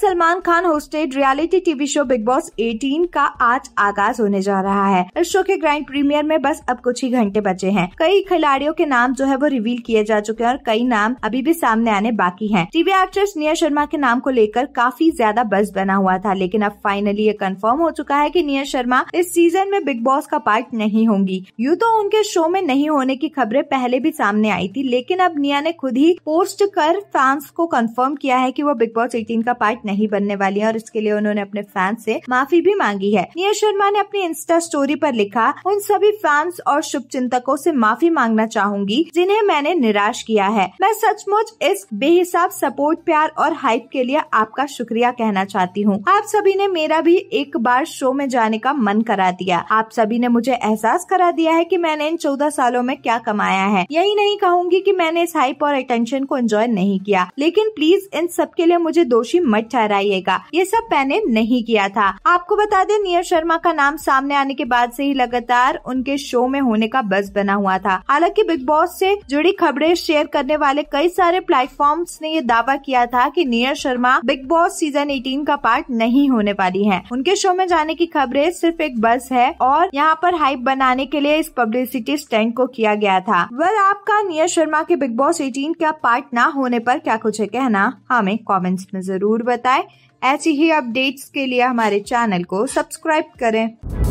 Salman Khan hosted reality TV show Bigg Boss 18 का आज आगाज होने जा रहा है इस शो के ग्रैंड प्रीमियर में बस अब कुछ ही घंटे बचे हैं कई खिलाड़ियों के नाम जो है वो रिवील किए जा चुके हैं और कई नाम अभी भी सामने आने बाकी हैं। टीवी एक्ट्रेस निया शर्मा के नाम को लेकर काफी ज्यादा बस बना हुआ था लेकिन अब फाइनली ये कन्फर्म हो चुका है की निया शर्मा इस सीजन में बिग बॉस का पार्ट नहीं होंगी यूँ तो उनके शो में नहीं होने की खबरें पहले भी सामने आई थी लेकिन अब निया ने खुद ही पोस्ट कर फैंस को कन्फर्म किया है की वो बिग बॉस एटीन का पार्ट नहीं बनने वाली है और इसके लिए उन्होंने अपने फैंस से माफी भी मांगी है निया शर्मा ने अपनी इंस्टा स्टोरी पर लिखा उन सभी फैंस और शुभचिंतकों से माफी मांगना चाहूंगी जिन्हें मैंने निराश किया है मैं सचमुच इस बेहिसाब सपोर्ट प्यार और हाइप के लिए आपका शुक्रिया कहना चाहती हूँ आप सभी ने मेरा भी एक बार शो में जाने का मन करा दिया आप सभी ने मुझे एहसास करा दिया है की मैंने इन चौदह सालों में क्या कमाया है यही नहीं कहूंगी की मैंने इस हाइप और अटेंशन को एंजॉय नहीं किया लेकिन प्लीज इन सब के लिए मुझे दोषी मत ठहराइएगा ये सब मैंने नहीं किया था आपको बता दें नियर शर्मा का नाम सामने आने के बाद से ही लगातार उनके शो में होने का बस बना हुआ था हालांकि बिग बॉस से जुड़ी खबरें शेयर करने वाले कई सारे प्लेटफॉर्म ने ये दावा किया था कि Nia Sharma Bigg Boss season eighteen का पार्ट नहीं होने वाली है उनके शो में जाने की खबरें सिर्फ एक बस है और यहाँ पर हाइप बनाने के लिए इस पब्लिसिटी स्टैंड को किया गया था वह आपका नियर शर्मा के बिग बॉस एटीन का पार्ट ना होने पर क्या कुछ है कहना हाँ, हमें कॉमेंट्स में जरूर बता बताएं ऐसी ही अपडेट्स के लिए हमारे चैनल को सब्सक्राइब करें